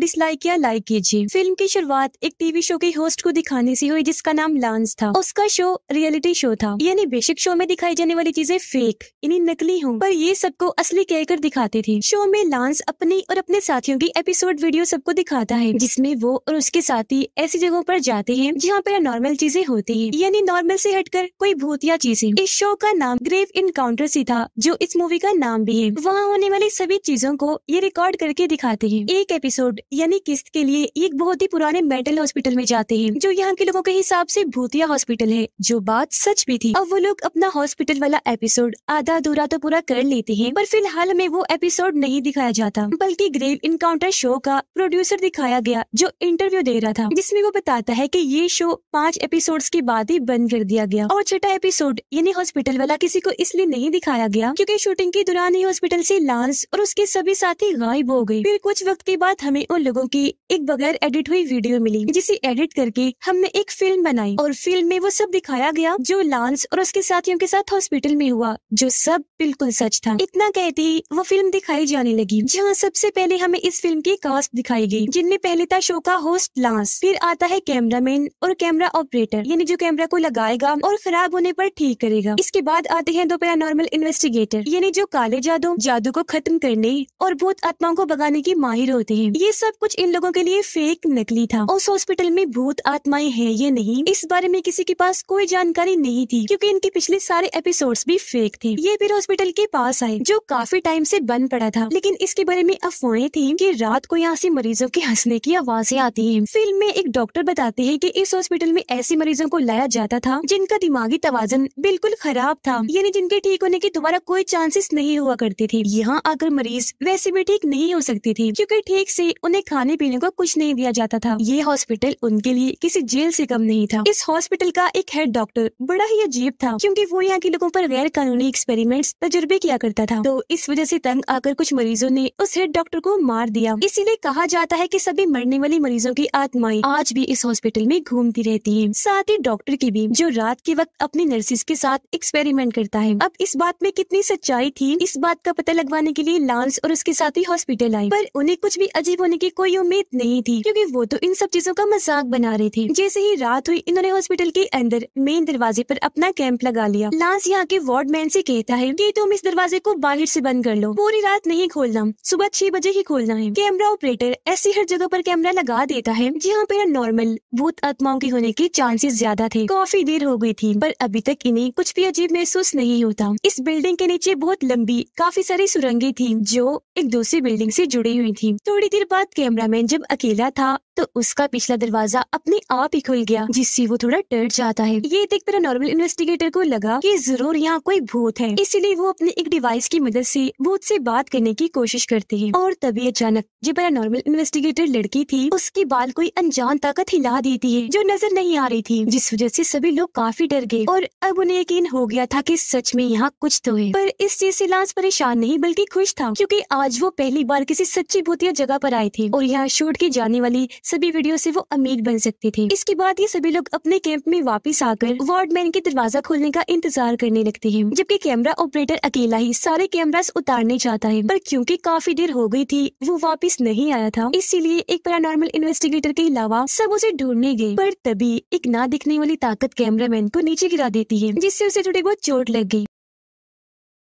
Dislike या like कीजिए film की शुरुआत एक टीवी शो के होस्ट को दिखाने से हुई जिसका नाम लांस था उसका शो रियलिटी शो था यानी बेसिक शो में दिखाई जाने वाली चीजें फेक इन्हें नकली हूँ पर ये सबको असली कहकर दिखाते थे शो में लांस अपनी और अपने साथियों की एपिसोड वीडियो सबको दिखाता है जिसमे वो और उसके साथी ऐसी जगहों पर जाते हैं जहाँ पर नॉर्मल चीजें होती है यानी नॉर्मल से हटकर कोई भूतिया चीजें इस शो का नाम ग्रेव इनकाउंटर सी था जो इस मूवी का नाम भी है वहाँ होने वाली सभी चीजों को ये रिकॉर्ड करके दिखाते हैं एक एपिसोड यानी किस्त के लिए एक बहुत ही पुराने मेंटल हॉस्पिटल में जाते हैं जो यहाँ के लोगों के हिसाब से भूतिया हॉस्पिटल है जो बात सच भी थी अब वो लोग अपना हॉस्पिटल वाला एपिसोड आधा अधूरा तो पूरा कर लेते हैं पर फिलहाल में वो एपिसोड नहीं दिखाया जाता बल्कि ग्रेव इनकाउंटर शो का प्रोड्यूसर दिखाया गया जो इंटरव्यू दे रहा था जिसमे वो बताता है की ये शो पाँच एपिसोड के बाद ही बंद कर दिया गया और छठा एपिसोड यानी हॉस्पिटल वाला किसी को इसलिए नहीं दिखाया गया क्यूँकी शूटिंग के दौरान ही हॉस्पिटल ऐसी लांस और उसके सभी साथी गायब हो गयी फिर कुछ वक्त के बाद हमें लोगों की एक बगैर एडिट हुई वीडियो मिली जिसे एडिट करके हमने एक फिल्म बनाई और फिल्म में वो सब दिखाया गया जो लांस और उसके साथियों के साथ हॉस्पिटल में हुआ जो सब बिल्कुल सच था इतना कहते ही वो फिल्म दिखाई जाने लगी जहाँ सबसे पहले हमें इस फिल्म की कास्ट दिखाई गयी जिनमें पहले था शो का होस्ट लांस फिर आता है मैन और कैमरा ऑपरेटर यानी जो कैमरा को लगाएगा और खराब होने आरोप ठीक करेगा इसके बाद आते हैं दो नॉर्मल इन्वेस्टिगेटर यानी जो काले जादू जादू को खत्म करने और भूत आत्माओं को भगाने की माहिर होते हैं ये सब कुछ इन लोगों के लिए फेक नकली था उस हॉस्पिटल में भूत आत्माएं हैं ये नहीं इस बारे में किसी के पास कोई जानकारी नहीं थी क्योंकि इनके पिछले सारे एपिसोड्स भी फेक थे ये फिर हॉस्पिटल के पास आए जो काफी टाइम से बंद पड़ा था लेकिन इसके बारे में अफवाहें थी की रात को यहाँ से मरीजों के हंसने की आवाजें आती है फिल्म में एक डॉक्टर बताते है की इस हॉस्पिटल में ऐसे मरीजों को लाया जाता था जिनका दिमागी तोजन बिल्कुल खराब था यानी जिनके ठीक होने के दोबारा कोई चांसेस नहीं हुआ करते थे यहाँ आकर मरीज वैसे भी ठीक नहीं हो सकती थी क्योंकि ठीक से उन्हें खाने पीने को कुछ नहीं दिया जाता था ये हॉस्पिटल उनके लिए किसी जेल से कम नहीं था इस हॉस्पिटल का एक हेड डॉक्टर बड़ा ही अजीब था क्योंकि वो यहाँ के लोगों पर गैर कानूनी एक्सपेरिमेंट्स तजुर्बे किया करता था तो इस वजह से तंग आकर कुछ मरीजों ने उस हेड डॉक्टर को मार दिया इसीलिए कहा जाता है की सभी मरने वाली मरीजों की आत्माएं आज भी इस हॉस्पिटल में घूमती रहती है साथ ही डॉक्टर की भी जो रात के वक्त अपने नर्सिस के साथ एक्सपेरिमेंट करता है अब इस बात में कितनी सच्चाई थी इस बात का पता लगवाने के लिए लांस और उसके ही हॉस्पिटल आए पर उन्हें कुछ भी अजीब होने की कोई उम्मीद नहीं थी क्योंकि वो तो इन सब चीजों का मजाक बना रहे थे जैसे ही रात हुई इन्होंने हॉस्पिटल के अंदर मेन दरवाजे पर अपना कैंप लगा लिया लांस यहाँ के वार्ड मैन से कहता है कि तुम इस दरवाजे को बाहर से बंद कर लो पूरी रात नहीं खोलना सुबह छह बजे ही खोलना है कैमरा ऑपरेटर ऐसी हर जगह पर कैमरा लगा देता है जहाँ पर नॉर्मल भूत आत्माओं के होने के चांसेस ज्यादा थे काफी देर हो गई थी पर अभी तक इन्हें कुछ भी अजीब महसूस नहीं होता इस बिल्डिंग के नीचे बहुत लंबी काफी सारी सुरंगें थी जो एक दूसरी बिल्डिंग से जुड़ी हुई थी थोड़ी देर बाद कैमरामैन जब अकेला था तो उसका पिछला दरवाजा अपने आप ही खुल गया जिससे वो थोड़ा डर जाता है ये देख नॉर्मल इन्वेस्टिगेटर को लगा कि जरूर यहाँ कोई भूत है इसीलिए वो अपने एक डिवाइस की मदद से भूत से बात करने की कोशिश करते हैं और तभी अचानक जो नॉर्मल इन्वेस्टिगेटर लड़की थी उसकी बाल कोई अनजान ताकत हिला देती है जो नजर नहीं आ रही थी जिस वजह से सभी लोग काफी डर गए और अब उन्हें यकीन हो गया था कि सच में यहाँ कुछ तो है पर इस चीज से लाज परेशान नहीं बल्कि खुश था क्योंकि आज वो पहली बार किसी सच्ची भूतिया जगह पर आए थे और यहाँ शूट की जाने वाली सभी वीडियो से वो अमीर बन सकते थे इसके बाद ये सभी लोग अपने कैंप में वापस आकर वार्डमैन के दरवाजा खोलने का इंतजार करने लगते हैं जबकि कैमरा ऑपरेटर अकेला ही सारे कैमरा उतारने जाता है पर क्योंकि काफी देर हो गई थी वो वापस नहीं आया था इसीलिए एक पैरानॉर्मल इन्वेस्टिगेटर के अलावा सब उसे ढूंढने गए पर तभी एक ना दिखने वाली ताकत कैमरामैन को नीचे गिरा देती है जिससे उसे थोड़ी बहुत चोट लग गई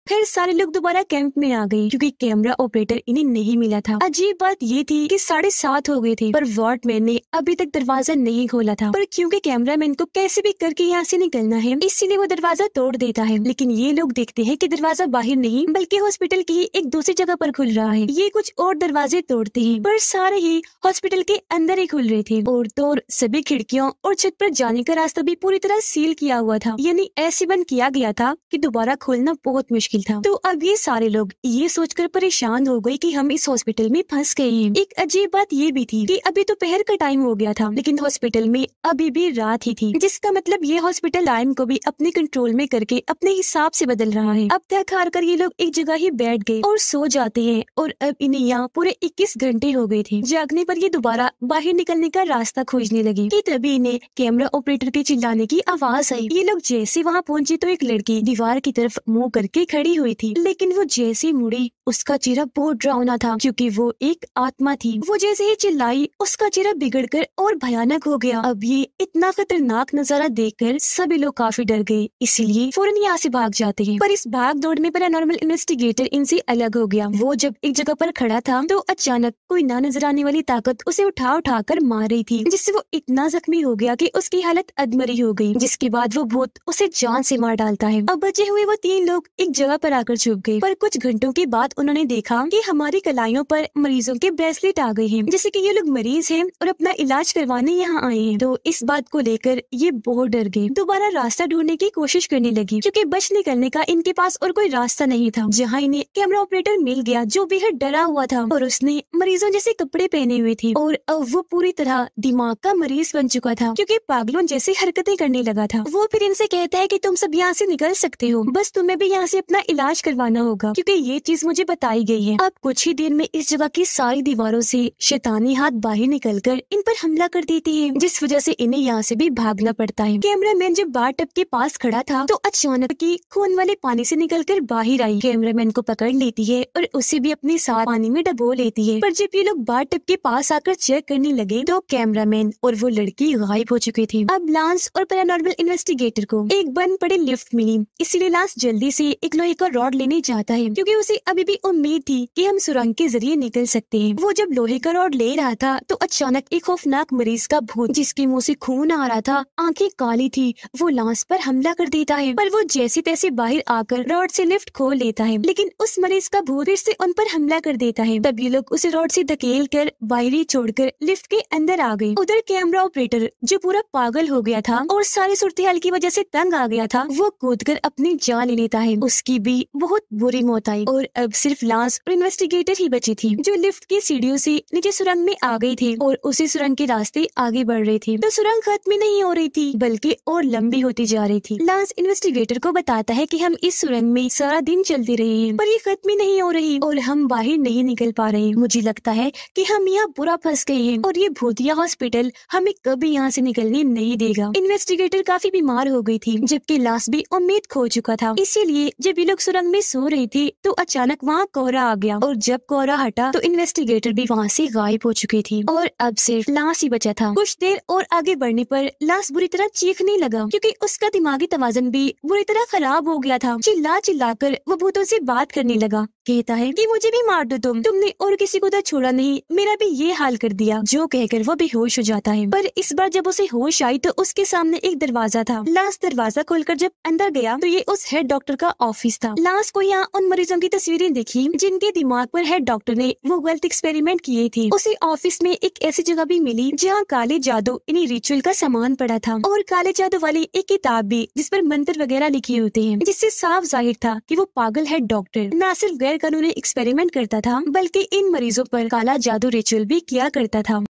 फिर सारे लोग दोबारा कैंप में आ गए क्योंकि कैमरा ऑपरेटर इन्हें नहीं मिला था अजीब बात ये थी कि साढ़े सात हो गए थे पर वार्डमैन ने अभी तक दरवाजा नहीं खोला था पर क्योंकि मैन को कैसे भी करके यहाँ से निकलना है इसीलिए वो दरवाजा तोड़ देता है लेकिन ये लोग देखते है की दरवाजा बाहर नहीं बल्कि हॉस्पिटल की एक दूसरी जगह आरोप खुल रहा है ये कुछ और दरवाजे तोड़ते हैं पर सारे ही हॉस्पिटल के अंदर ही खुल रहे थे और तो सभी खिड़कियों और छत पर जाने का रास्ता भी पूरी तरह सील किया हुआ था यानी ऐसे बंद किया गया था की दोबारा खोलना बहुत मुश्किल मुश्किल था तो अब ये सारे लोग ये सोचकर परेशान हो गए कि हम इस हॉस्पिटल में फंस गए हैं एक अजीब बात ये भी थी कि अभी तो पहर का टाइम हो गया था लेकिन हॉस्पिटल में अभी भी रात ही थी जिसका मतलब ये हॉस्पिटल टाइम को भी अपने कंट्रोल में करके अपने हिसाब से बदल रहा है अब तक हार कर ये लोग एक जगह ही बैठ गए और सो जाते हैं और अब इन्हें यहाँ पूरे इक्कीस घंटे हो गए थे जागने पर ये दोबारा बाहर निकलने का रास्ता खोजने लगी की तभी इन्हें कैमरा ऑपरेटर के चिल्लाने की आवाज आई ये लोग जैसे वहाँ पहुँचे तो एक लड़की दीवार की तरफ मुँह करके खड़ी खड़ी हुई थी लेकिन वो जैसे मुड़ी उसका चेहरा बहुत डरावना था क्योंकि वो एक आत्मा थी वो जैसे ही चिल्लाई उसका चेहरा बिगड़कर और भयानक हो गया अब ये इतना खतरनाक नजारा देखकर सभी लोग काफी डर गए इसीलिए फौरन यहाँ से भाग जाते हैं पर इस भाग दौड़ में पैरानॉर्मल इन्वेस्टिगेटर इनसे अलग हो गया वो जब एक जगह पर खड़ा था तो अचानक कोई ना नजर आने वाली ताकत उसे उठा उठा कर मार रही थी जिससे वो इतना जख्मी हो गया की उसकी हालत अधमरी हो गयी जिसके बाद वो बहुत उसे जान से मार डालता है अब बचे हुए वो तीन लोग एक जगह जगह पर आकर छुप गए पर कुछ घंटों के बाद उन्होंने देखा कि हमारी कलाइयों पर मरीजों के ब्रेसलेट आ गए हैं जैसे कि ये लोग मरीज हैं और अपना इलाज करवाने यहाँ आए हैं तो इस बात को लेकर ये बहुत डर गए दोबारा रास्ता ढूंढने की कोशिश करने लगी क्योंकि बच निकलने का इनके पास और कोई रास्ता नहीं था जहाँ इन्हें कैमरा ऑपरेटर मिल गया जो बेहद डरा हुआ था और उसने मरीजों जैसे कपड़े पहने हुए थे और वो पूरी तरह दिमाग का मरीज बन चुका था क्योंकि पागलों जैसी हरकतें करने लगा था वो फिर इनसे कहता है की तुम सब यहाँ से निकल सकते हो बस तुम्हें भी यहाँ से अपना अपना इलाज करवाना होगा क्योंकि ये चीज मुझे बताई गई है अब कुछ ही देर में इस जगह की सारी दीवारों से शैतानी हाथ बाहर निकल कर इन पर हमला कर देती है जिस वजह से इन्हें यहाँ से भी भागना पड़ता है कैमरा मैन जब बार टप के पास खड़ा था तो अचानक की खून वाले पानी निकल कर बाहर आई कैमरा मैन को पकड़ लेती है और उसे भी अपने साथ पानी में डबो लेती है पर जब ये लोग बार टप के पास आकर चेक करने लगे तो कैमरा मैन और वो लड़की गायब हो चुके थे अब लांस और पैरानॉर्मल इन्वेस्टिगेटर को एक बंद पड़े लिफ्ट मिली इसीलिए लांस जल्दी से एक एक और रॉड लेने जाता है क्योंकि उसे अभी भी उम्मीद थी कि हम सुरंग के जरिए निकल सकते हैं वो जब लोहे का रॉड ले रहा था तो अचानक एक खौफनाक मरीज का भूत जिसके मुंह से खून आ रहा था आंखें काली थी वो लाश पर हमला कर देता है पर वो जैसे तैसे बाहर आकर रॉड से लिफ्ट खोल लेता है लेकिन उस मरीज का भूत फिर से उन पर हमला कर देता है तब ये लोग उसे रॉड से धकेल कर बाहरी छोड़कर लिफ्ट के अंदर आ गए उधर कैमरा ऑपरेटर जो पूरा पागल हो गया था और सारी सूरत की वजह से तंग आ गया था वो कूद कर अपनी जान ले लेता है उसकी की भी बहुत बुरी मौत आई और अब सिर्फ लांस और इन्वेस्टिगेटर ही बची थी जो लिफ्ट की सीढ़ियों से नीचे सुरंग में आ गई थी और उसी सुरंग के रास्ते आगे बढ़ रही थी तो सुरंग खत्म नहीं हो रही थी बल्कि और लंबी होती जा रही थी लांस इन्वेस्टिगेटर को बताता है की हम इस सुरंग में सारा दिन चलती रहे हैं पर ये खत्म नहीं हो रही और हम बाहर नहीं निकल पा रहे मुझे लगता है की हम यहाँ बुरा फंस गए हैं और ये भूतिया हॉस्पिटल हमें कभी यहाँ से निकलने नहीं देगा इन्वेस्टिगेटर काफी बीमार हो गई थी जबकि लाश भी उम्मीद खो चुका था इसीलिए जब लोग सुरंग में सो रही थी तो अचानक वहाँ कोहरा आ गया और जब कोहरा हटा तो इन्वेस्टिगेटर भी वहाँ से गायब हो चुकी थी और अब सिर्फ लाश ही बचा था कुछ देर और आगे बढ़ने पर लाश बुरी तरह चीखने लगा क्योंकि उसका दिमागी तवाजन भी बुरी तरह खराब हो गया था चिल्ला चिल्ला कर वो भूतों से बात करने लगा कहता है कि मुझे भी मार दो तुम तुमने और किसी को तो छोड़ा नहीं मेरा भी ये हाल कर दिया जो कहकर वो बेहोश हो जाता है पर इस बार जब उसे होश आई तो उसके सामने एक दरवाजा था लास्ट दरवाजा खोलकर जब अंदर गया तो ये उस हेड डॉक्टर का ऑफिस मरीज था को यहाँ उन मरीजों की तस्वीरें देखी जिनके दिमाग पर है डॉक्टर ने वो गलत एक्सपेरिमेंट किए थे उसे ऑफिस में एक ऐसी जगह भी मिली जहाँ काले जादू इन्हें रिचुअल का सामान पड़ा था और काले जादू वाली एक किताब भी जिस पर मंत्र वगैरह लिखे होते हैं जिससे साफ जाहिर था कि वो पागल है डॉक्टर न सिर्फ गैर कानूनी एक्सपेरिमेंट करता था बल्कि इन मरीजों पर काला जादू रिचुअल भी किया करता था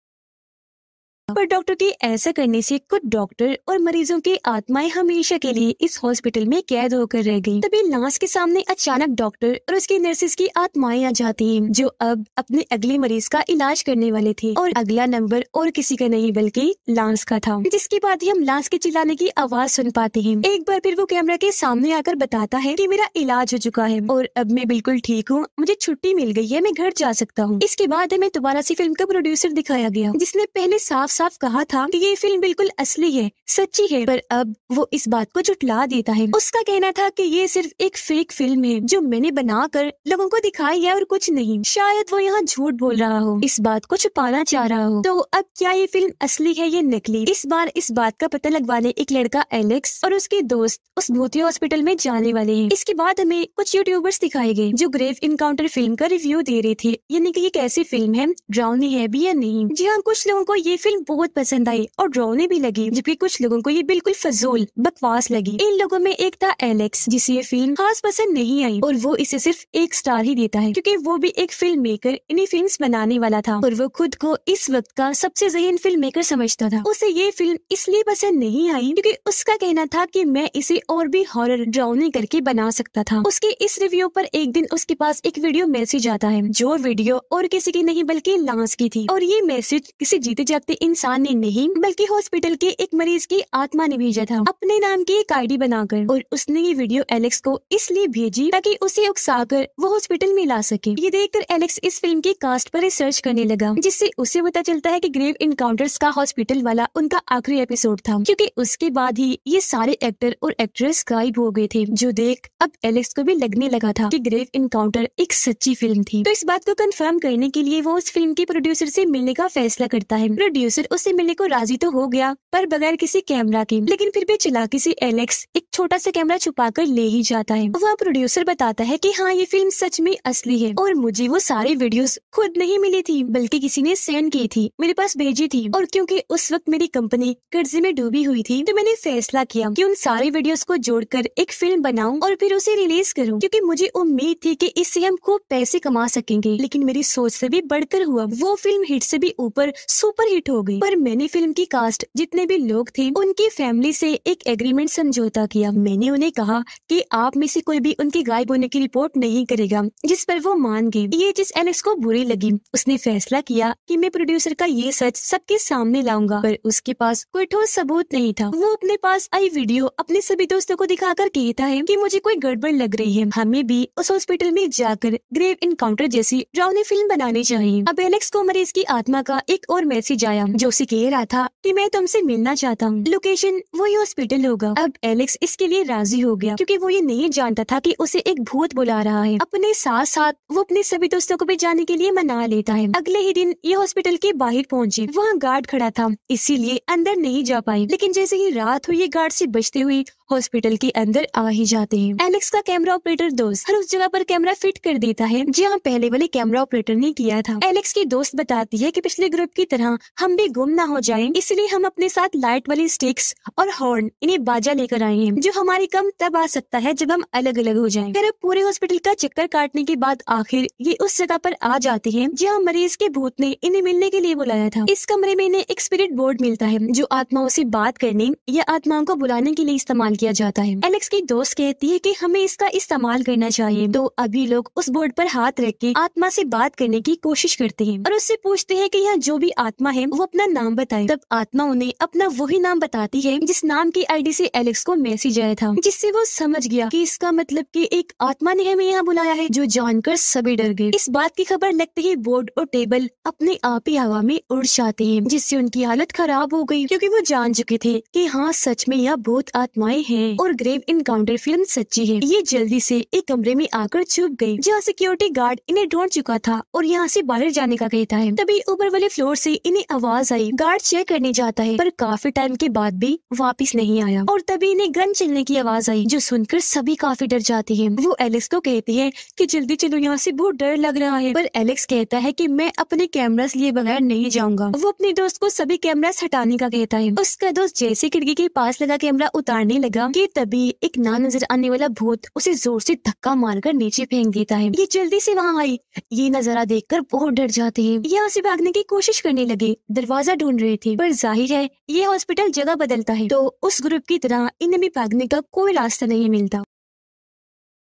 पर डॉक्टर के ऐसा करने से कुछ डॉक्टर और मरीजों की आत्माएं हमेशा के लिए इस हॉस्पिटल में कैद होकर रह गयी तभी लाश के सामने अचानक डॉक्टर और उसके नर्सेस की आत्माएं आ जाती हैं जो अब अपने अगले मरीज का इलाज करने वाले थे और अगला नंबर और किसी का नहीं बल्कि लांस का था जिसके बाद ही हम लांस के चिल्लाने की आवाज सुन पाते है एक बार फिर वो कैमरा के सामने आकर बताता है की मेरा इलाज हो चुका है और अब मैं बिल्कुल ठीक हूँ मुझे छुट्टी मिल गई है मैं घर जा सकता हूँ इसके बाद हमें दोबारा ऐसी फिल्म का प्रोड्यूसर दिखाया गया जिसने पहले साफ साफ कहा था कि ये फिल्म बिल्कुल असली है सच्ची है पर अब वो इस बात को जुटला देता है उसका कहना था कि ये सिर्फ एक फेक फिल्म है जो मैंने बनाकर लोगों को दिखाई है और कुछ नहीं शायद वो यहाँ झूठ बोल रहा हो इस बात को छुपाना चाह रहा हो तो अब क्या ये फिल्म असली है या नकली इस बार इस बात का पता लगवाने एक लड़का एलेक्स और उसके दोस्त उस भूतिया हॉस्पिटल में जाने वाले है इसके बाद हमें कुछ यूट्यूबर्स दिखाए गए जो ग्रेव इनकाउंटर फिल्म का रिव्यू दे रहे थे यानी कि ये कैसी फिल्म है ड्राउनी है भी या नहीं जी हाँ कुछ लोगों को ये फिल्म बहुत पसंद आई और रोने भी लगी जबकि कुछ लोगों को ये बिल्कुल फजूल बकवास लगी इन लोगों में एक था एलेक्स जिसे ये फिल्म खास पसंद नहीं आई और वो इसे सिर्फ एक स्टार ही देता है क्योंकि वो भी एक फिल्म मेकर इन्हीं फिल्म बनाने वाला था और वो खुद को इस वक्त का सबसे जहीन फिल्म मेकर समझता था उसे ये फिल्म इसलिए पसंद नहीं आई क्यूँकी उसका कहना था की मैं इसे और भी हॉरर ड्राउनी करके बना सकता था उसके इस रिव्यू आरोप एक दिन उसके पास एक वीडियो मैसेज आता है जो वीडियो और किसी की नहीं बल्कि लांस की थी और ये मैसेज किसी जीते जाते इन इंसान ने नहीं बल्कि हॉस्पिटल के एक मरीज की आत्मा ने भेजा था अपने नाम की एक आईडी बनाकर और उसने ये वीडियो एलेक्स को इसलिए भेजी ताकि उसे उकसाकर वो हॉस्पिटल में ला सके ये देखकर एलेक्स इस फिल्म की कास्ट पर रिसर्च करने लगा जिससे उसे पता चलता है की ग्रेव इनकाउंटर्स का हॉस्पिटल वाला उनका आखिरी एपिसोड था क्यूँकी उसके बाद ही ये सारे एक्टर और एक्ट्रेस गायब हो गए थे जो देख अब एलेक्स को भी लगने लगा था की ग्रेव इनकाउंटर एक सच्ची फिल्म थी तो इस बात को कंफर्म करने के लिए वो उस फिल्म के प्रोड्यूसर से मिलने का फैसला करता है प्रोड्यूसर उससे मिलने को राजी तो हो गया पर बगैर किसी कैमरा के लेकिन फिर भी चलाकी से एलेक्स एक छोटा सा कैमरा छुपा कर ले ही जाता है वह प्रोड्यूसर बताता है की हाँ ये फिल्म सच में असली है और मुझे वो सारी वीडियोस खुद नहीं मिली थी बल्कि किसी ने सेंड की थी मेरे पास भेजी थी और क्योंकि उस वक्त मेरी कंपनी कर्जे में डूबी हुई थी तो मैंने फैसला किया कि उन सारे वीडियोस को जोड़कर एक फिल्म बनाऊं और फिर उसे रिलीज करूं क्योंकि मुझे उम्मीद थी कि इससे हम खूब पैसे कमा सकेंगे लेकिन मेरी सोच से भी बढ़कर हुआ वो फिल्म हिट से भी ऊपर सुपर हिट हो गई पर मैंने फिल्म की कास्ट जितने भी लोग थे उनकी फैमिली से एक एग्रीमेंट समझौता किया मैंने उन्हें कहा कि आप में से कोई भी उनके गायब होने की रिपोर्ट नहीं करेगा जिस पर वो मान गई ये चीज एलेक्स को बुरी लगी उसने फैसला किया कि मैं प्रोड्यूसर का ये सच सबके सामने लाऊंगा पर उसके पास कोई ठोस सबूत नहीं था वो अपने पास आई वीडियो अपने सभी दोस्तों को दिखाकर कहता है की मुझे कोई गड़बड़ लग रही है हमें भी उस हॉस्पिटल में जाकर ग्रेव इनकाउंटर जैसी डरावनी फिल्म बनानी चाहिए अब एलेक्स को मरीज की आत्मा का एक और मैसेज आया जो उसे कह रहा था कि मैं तुमसे मिलना चाहता हूँ लोकेशन वही हॉस्पिटल होगा अब एलेक्स इसके लिए राजी हो गया क्योंकि वो ये नहीं जानता था कि उसे एक भूत बुला रहा है अपने साथ साथ वो अपने सभी दोस्तों को भी जाने के लिए मना लेता है अगले ही दिन ये हॉस्पिटल के बाहर पहुँचे वहाँ गार्ड खड़ा था इसीलिए अंदर नहीं जा पाए लेकिन जैसे ही रात हुई गार्ड से बचते हुए हॉस्पिटल के अंदर आ ही जाते हैं एलेक्स का कैमरा ऑपरेटर दोस्त हर उस जगह पर कैमरा फिट कर देता है जहाँ पहले वाले कैमरा ऑपरेटर ने किया था एलेक्स की दोस्त बताती है कि पिछले ग्रुप की तरह हम भी कहीं गुम ना हो जाए इसलिए हम अपने साथ लाइट वाली स्टिक्स और हॉर्न इन्हें बाजा लेकर आए हैं जो हमारे कम तब आ सकता है जब हम अलग अलग हो जाएं। फिर पूरे हॉस्पिटल का चक्कर काटने के बाद आखिर ये उस जगह पर आ जाते हैं जहाँ मरीज के भूत ने इन्हें मिलने के लिए बुलाया था इस कमरे में इन्हें एक स्पिरिट बोर्ड मिलता है जो आत्माओं से बात करने या आत्माओं को बुलाने के लिए इस्तेमाल किया जाता है एलेक्स की दोस्त कहती है की हमें इसका इस्तेमाल करना चाहिए तो अभी लोग उस बोर्ड पर हाथ रख के आत्मा से बात करने की कोशिश करते हैं और उससे पूछते हैं कि यहाँ जो भी आत्मा है वो अपने अपना नाम बताए तब आत्मा उन्हें अपना वही नाम बताती है जिस नाम की आईडी से एलेक्स को मैसेज आया था जिससे वो समझ गया कि इसका मतलब कि एक आत्मा ने हमें यहाँ बुलाया है जो जानकर सभी डर गए इस बात की खबर लगते ही बोर्ड और टेबल अपने आप ही हवा में उड़ जाते हैं जिससे उनकी हालत खराब हो गई क्योंकि वो जान चुके थे कि हाँ सच में यह बहुत आत्माएं हैं और ग्रेव इनकाउंटर फिल्म सच्ची है ये जल्दी से एक कमरे में आकर छुप गई जहाँ सिक्योरिटी गार्ड इन्हें ढूंढ चुका था और यहाँ से बाहर जाने का कहता है तभी ऊपर वाले फ्लोर से इन्हें आवाज आई गार्ड चेक करने जाता है पर काफी टाइम के बाद भी वापस नहीं आया और तभी इन्हें गन चलने की आवाज आई जो सुनकर सभी काफी डर जाते हैं वो एलेक्स को कहती है कि जल्दी चलो यहाँ से बहुत डर लग रहा है पर एलेक्स कहता है कि मैं अपने कैमरास लिए बगैर नहीं जाऊंगा वो अपने दोस्त को सभी कैमरास हटाने का कहता है उसका दोस्त जैसे खिड़की के पास लगा कैमरा उतारने लगा की तभी एक ना नजर आने वाला भूत उसे जोर से धक्का मारकर नीचे फेंक देता है ये जल्दी से वहाँ आई ये नजारा कर बहुत डर जाते हैं यहाँ से भागने की कोशिश करने लगे दरवाजा दरवाजा ढूंढ रहे थे पर जाहिर है ये हॉस्पिटल जगह बदलता है तो उस ग्रुप की तरह इन्हें भी भागने का कोई रास्ता नहीं मिलता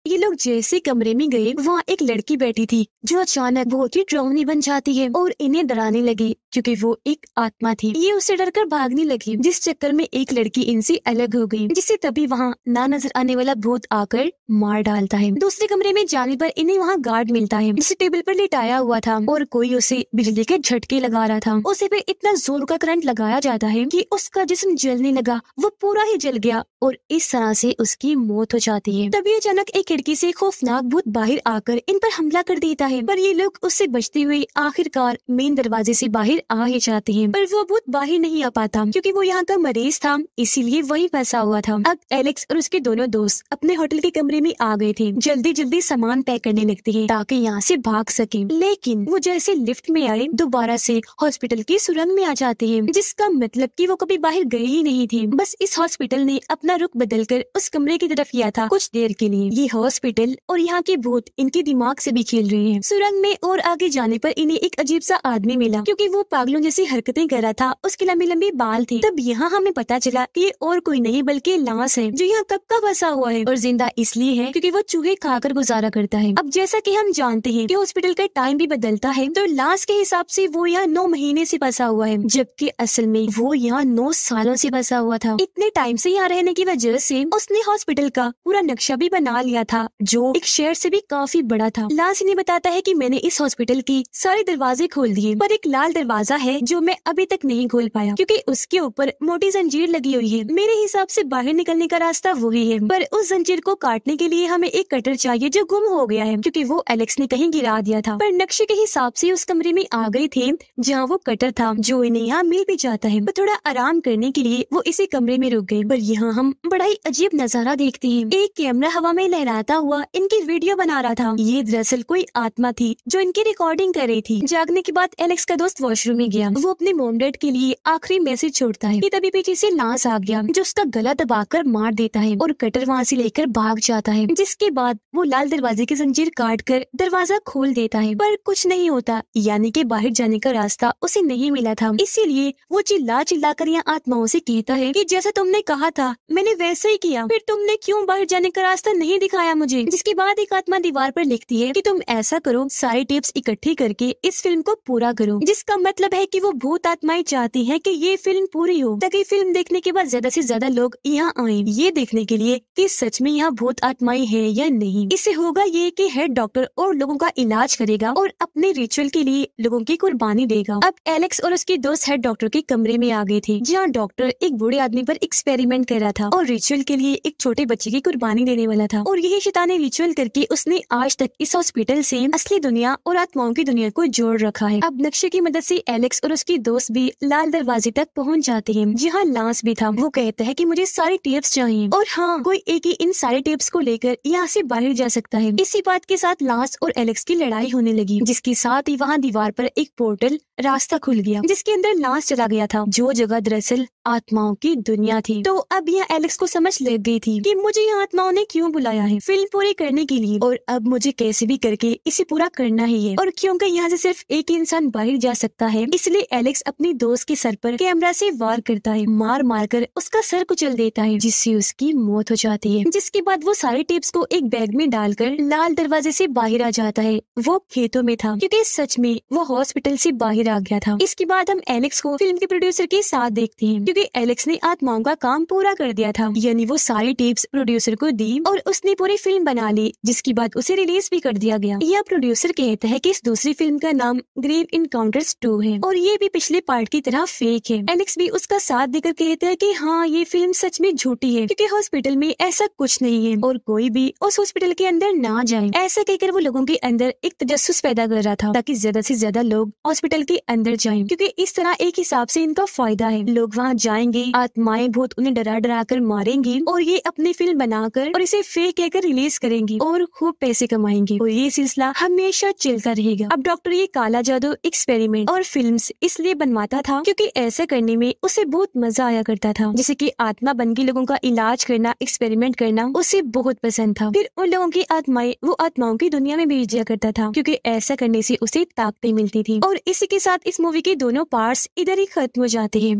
ये लोग जैसे कमरे में गए वहाँ एक लड़की बैठी थी जो अचानक बहुत ही ड्रोनी बन जाती है और इन्हें डराने लगी क्योंकि वो एक आत्मा थी ये उसे डरकर भागने लगी जिस चक्कर में एक लड़की इनसे अलग हो गई जिसे तभी वहाँ ना नजर आने वाला भूत आकर मार डालता है दूसरे कमरे में जाने पर इन्हें वहाँ गार्ड मिलता है जिसे टेबल पर लेटाया हुआ था और कोई उसे बिजली के झटके लगा रहा था उसे पे इतना जोर का करंट लगाया जाता है की उसका जिसम जलने लगा वो पूरा ही जल गया और इस तरह से उसकी मौत हो जाती है तभी अचानक एक खिड़की से खौफनाक भूत बाहर आकर इन पर हमला कर देता है पर ये लोग उससे बचते हुए आखिरकार मेन दरवाजे से बाहर आ ही जाते हैं पर वो भूत बाहर नहीं आ पाता क्योंकि वो यहाँ का मरीज था इसीलिए वही फंसा हुआ था अब एलेक्स और उसके दोनों दोस्त अपने होटल के कमरे में आ गए थे जल्दी जल्दी सामान पैक करने लगते है ताकि यहाँ से भाग सके लेकिन वो जैसे लिफ्ट में आए दोबारा से हॉस्पिटल की सुरंग में आ जाते हैं जिसका मतलब की वो कभी बाहर गए ही नहीं थे बस इस हॉस्पिटल ने अपना रुख बदल कर उस कमरे की तरफ किया था कुछ देर के लिए ये हॉस्पिटल और यहाँ के भूत इनके दिमाग से भी खेल रहे हैं सुरंग में और आगे जाने पर इन्हें एक अजीब सा आदमी मिला क्योंकि वो पागलों जैसी हरकतें कर रहा था उसके लंबे लंबे बाल थे तब यहाँ हमें पता चला कि ये और कोई नहीं बल्कि लाश है जो यहाँ कब का बसा हुआ है और जिंदा इसलिए है क्योंकि वो चूहे खाकर गुजारा करता है अब जैसा की हम जानते हैं की हॉस्पिटल का टाइम भी बदलता है तो लाश के हिसाब से वो यहाँ नौ महीने ऐसी बसा हुआ है जबकि असल में वो यहाँ नौ सालों ऐसी बसा हुआ था इतने टाइम ऐसी यहाँ रहने की वजह से उसने हॉस्पिटल का पूरा नक्शा भी बना लिया था था जो एक शहर से भी काफी बड़ा था लाल ने बताता है कि मैंने इस हॉस्पिटल की सारे दरवाजे खोल दिए पर एक लाल दरवाजा है जो मैं अभी तक नहीं खोल पाया क्योंकि उसके ऊपर मोटी जंजीर लगी हुई है मेरे हिसाब से बाहर निकलने का रास्ता वही है पर उस जंजीर को काटने के लिए हमें एक कटर चाहिए जो गुम हो गया है क्यूँकी वो एलेक्स ने कहीं गिरा दिया था पर नक्शे के हिसाब से उस कमरे में आ गए थे जहाँ वो कटर था जो इन्हें यहाँ मिल भी जाता है थोड़ा आराम करने के लिए वो इसी कमरे में रुक गए पर यहाँ हम बड़ा ही अजीब नजारा देखते हैं एक कैमरा हवा में लहरा गाता हुआ इनकी वीडियो बना रहा था ये दरअसल कोई आत्मा थी जो इनकी रिकॉर्डिंग कर रही थी जागने के बाद एलेक्स का दोस्त वॉशरूम में गया वो अपने मोम के लिए आखिरी मैसेज छोड़ता है तभी पीछे से लाश आ गया जो उसका गला दबाकर मार देता है और कटर वहाँ से लेकर भाग जाता है जिसके बाद वो लाल दरवाजे की जंजीर काट कर दरवाजा खोल देता है पर कुछ नहीं होता यानी कि बाहर जाने का रास्ता उसे नहीं मिला था इसीलिए वो चिल्ला चिल्ला कर यहाँ आत्माओं से कहता है कि जैसा तुमने कहा था मैंने वैसे ही किया फिर तुमने क्यों बाहर जाने का रास्ता नहीं दिखाया मुझे जिसके बाद एक आत्मा दीवार पर लिखती है कि तुम ऐसा करो सारी टिप्स इकट्ठी करके इस फिल्म को पूरा करो जिसका मतलब है कि वो भूत आत्माएं चाहती हैं कि ये फिल्म पूरी हो ताकि फिल्म देखने के बाद ज्यादा से ज्यादा लोग यहाँ आए ये देखने के लिए कि सच में यहाँ भूत आत्माएं है या नहीं इससे होगा ये कि हेड डॉक्टर और लोगों का इलाज करेगा और अपने रिचुअल के लिए लोगों की कुर्बानी देगा अब एलेक्स और उसके दोस्त हेड डॉक्टर के कमरे में आ गए थे जहाँ डॉक्टर एक बूढ़े आदमी पर एक्सपेरिमेंट कर रहा था और रिचुअल के लिए एक छोटे बच्चे की कुर्बानी देने वाला था और यही ने रिचुअल करके उसने आज तक इस हॉस्पिटल से असली दुनिया और आत्माओं की दुनिया को जोड़ रखा है अब नक्शे की मदद से एलेक्स और उसकी दोस्त भी लाल दरवाजे तक पहुंच जाते हैं जहाँ लांस भी था वो कहता है कि मुझे सारे टेप्स चाहिए और हाँ कोई एक ही इन सारे टेप्स को लेकर यहाँ से बाहर जा सकता है इसी बात के साथ लांस और एलेक्स की लड़ाई होने लगी जिसके साथ ही वहाँ दीवार पर एक पोर्टल रास्ता खुल गया जिसके अंदर लांस चला गया था जो जगह दरअसल आत्माओं की दुनिया थी तो अब यह एलेक्स को समझ लग गई थी कि मुझे यहाँ आत्माओं ने क्यों बुलाया है फिर फिल्म पूरी करने के लिए और अब मुझे कैसे भी करके इसे पूरा करना ही है और क्योंकि यहाँ से सिर्फ एक इंसान बाहर जा सकता है इसलिए एलेक्स अपने दोस्त के सर पर कैमरा से वार करता है मार मार कर उसका सर कुचल देता है जिससे उसकी मौत हो जाती है जिसके बाद वो सारे टिप्स को एक बैग में डालकर लाल दरवाजे से बाहर आ जाता है वो खेतों में था क्योंकि सच में वो हॉस्पिटल से बाहर आ गया था इसके बाद हम एलेक्स को फिल्म के प्रोड्यूसर के साथ देखते हैं क्योंकि एलेक्स ने आत्माओं का काम पूरा कर दिया था यानी वो सारी टिप्स प्रोड्यूसर को दी और उसने पूरी फिल्म बना ली जिसकी बाद उसे रिलीज भी कर दिया गया यह प्रोड्यूसर कहता है कि इस दूसरी फिल्म का नाम ग्रेव इनकाउंटर्स टू है और ये भी पिछले पार्ट की तरह फेक है एलेक्स भी उसका साथ देकर कहते हैं की हाँ ये फिल्म सच में झूठी है क्यूँकी हॉस्पिटल में ऐसा कुछ नहीं है और कोई भी उस हॉस्पिटल के अंदर ना जाए ऐसा कहकर वो लोगों के अंदर एक तजस्स पैदा कर रहा था ताकि ज्यादा ऐसी ज्यादा लोग हॉस्पिटल के अंदर जाए क्यूँकी इस तरह एक हिसाब ऐसी इनका फायदा है लोग वहाँ जाएंगे आत्माएं भूत उन्हें डरा डरा कर मारेंगी और ये अपनी फिल्म बनाकर और इसे फेक कहकर रिलीज करेंगी और खूब पैसे कमाएंगी और तो ये सिलसिला हमेशा चलता रहेगा अब डॉक्टर ये काला जादू एक्सपेरिमेंट और फिल्म इसलिए बनवाता था क्यूँकी ऐसा करने में उसे बहुत मजा आया करता था जैसे की आत्मा बनगी लोगों का इलाज करना एक्सपेरिमेंट करना उसे बहुत पसंद था फिर उन लोगों की आत्माएं वो आत्माओं की दुनिया में भेज दिया करता था क्योंकि ऐसा करने से उसे ताकतें मिलती थी और इसी के साथ इस मूवी के दोनों पार्ट्स इधर ही खत्म हो जाते हैं